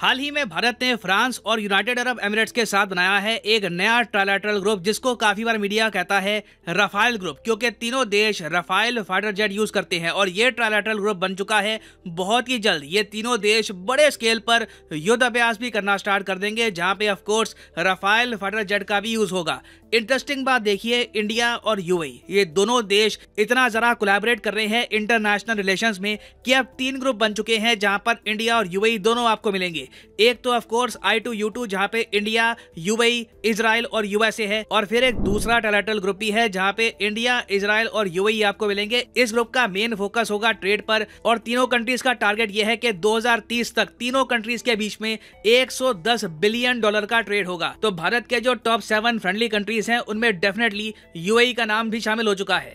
हाल ही में भारत ने फ्रांस और यूनाइटेड अरब एमिरेट्स के साथ बनाया है एक नया ट्रायलेटरल ग्रुप जिसको काफी बार मीडिया कहता है रफाइल ग्रुप क्योंकि तीनों देश रफाइल फाइटर जेट यूज करते हैं और ये ट्रायलेटरल ग्रुप बन चुका है बहुत ही जल्द ये तीनों देश बड़े स्केल पर युद्ध अभ्यास भी करना स्टार्ट कर देंगे जहाँ पे ऑफकोर्स रफाइल फाइटर जेट का भी यूज होगा इंटरेस्टिंग बात देखिए इंडिया और यू e, ये दोनों देश इतना जरा कोलैबोरेट कर रहे हैं इंटरनेशनल रिलेशन में कि अब तीन ग्रुप बन चुके हैं जहां पर इंडिया और यू e दोनों आपको मिलेंगे एक तो of course I two U two जहाँ पे इंडिया यूएई इसराइल और यूएसए है और फिर एक दूसरा टैलेटल ग्रुप भी है जहाँ पे इंडिया इसराइल और यूएई e आपको मिलेंगे इस ग्रुप का मेन फोकस होगा ट्रेड पर और तीनों कंट्रीज का टारगेट यह है कि 2030 तक तीनों कंट्रीज के बीच में 110 बिलियन डॉलर का ट्रेड होगा तो भारत के जो टॉप सेवन फ्रेंडली कंट्रीज हैं उनमें डेफिनेटली यूएई e का नाम भी शामिल हो चुका है